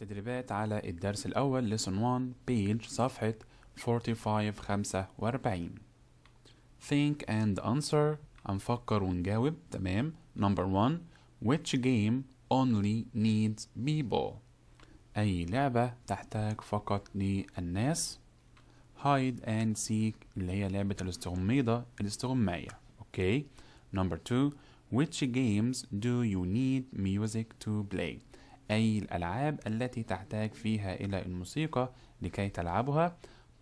تدريبات على الدرس الأول Lesson 1 page صفحة 45-45 Think and answer أنفكر ونجاوب تمام Number 1 Which game only needs people أي لعبة تحتاج فقط للناس Hide and seek اللي هي لعبة الاستغميضة الاستغمية okay. Number 2 Which games do you need music to play أي الألعاب التي تحتاج فيها إلى الموسيقى لكي تلعبها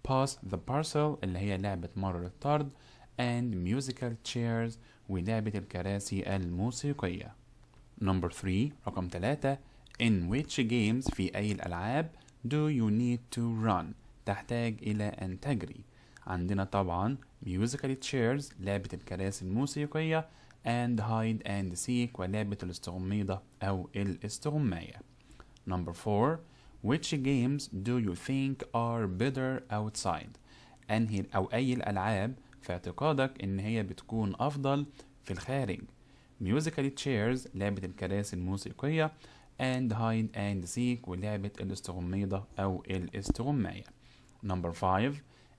Pass the Parcel اللي هي لعبة مرر الطرد and musical chairs ولعبة الكراسي الموسيقية Number 3 رقم 3 In which games في أي الألعاب do you need to run تحتاج إلى أن تجري عندنا طبعا musical chairs لعبة الكراسي الموسيقية and hide and seek ولعبة الاستغميضة أو الاستغماية Number four, which games do you think are better outside؟ أنهي أو أي الألعاب في اعتقادك إن هي بتكون أفضل في الخارج؟ musical chairs لعبة الكراسي الموسيقية and hide and seek ولعبة الاستغميضة أو الاستغماية. Number five,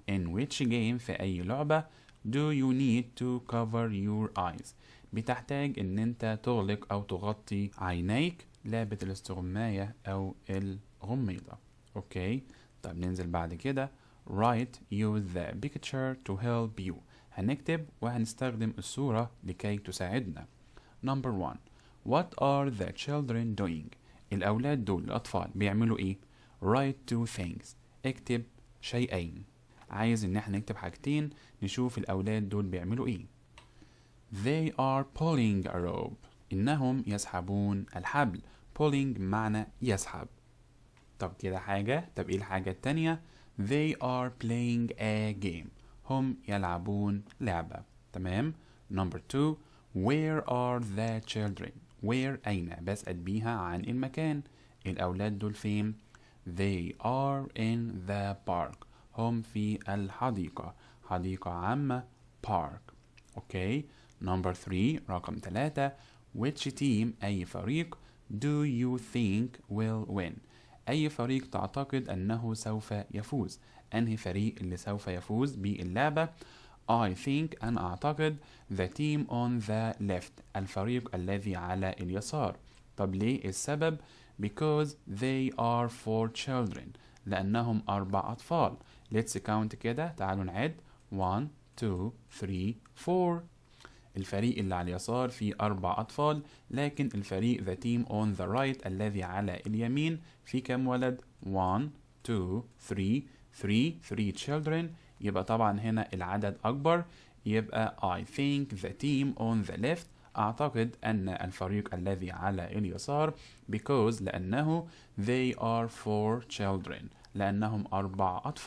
in which game في أي لعبة do you need to cover your eyes بتحتاج ان انت تغلق او تغطي عينيك لعبة الاستغماية أو الغميضة أوكي طب ننزل بعد كده write use the picture to help you هنكتب وهنستخدم الصورة لكي تساعدنا number one what are the children doing الأولاد دول الأطفال بيعملوا إيه write two things اكتب شيئين عايز إن احنا نكتب حاجتين نشوف الأولاد دول بيعملوا إيه they are pulling a rope إنهم يسحبون الحبل pulling معنى يسحب طب كده حاجة طب إيه الحاجة التانية they are playing a game هم يلعبون لعبة تمام number two where are the children where أين بسأل بيها عن المكان الأولاد دول فين they are in the park هم في الحديقة حديقة عامة park اوكي okay. number three رقم ثلاثة which team أي فريق do you think will win أي فريق تعتقد أنه سوف يفوز أنهي فريق اللي سوف يفوز باللعبة I think أنا أعتقد the team on the left الفريق الذي على اليسار طب ليه السبب because they are four children لأنهم أربع أطفال let's count كده تعالوا نعد 1 2 3 4 الفريق اللي على اليسار فيه أربع أطفال لكن الفريق the team on the right الذي على اليمين فيه كام ولد 1 2 3 3 3 children يبقى طبعا هنا العدد أكبر يبقى I think the team on the left أعتقد أن الفريق الذي على اليسار because لأنه they are four children لأنهم أربع أطفال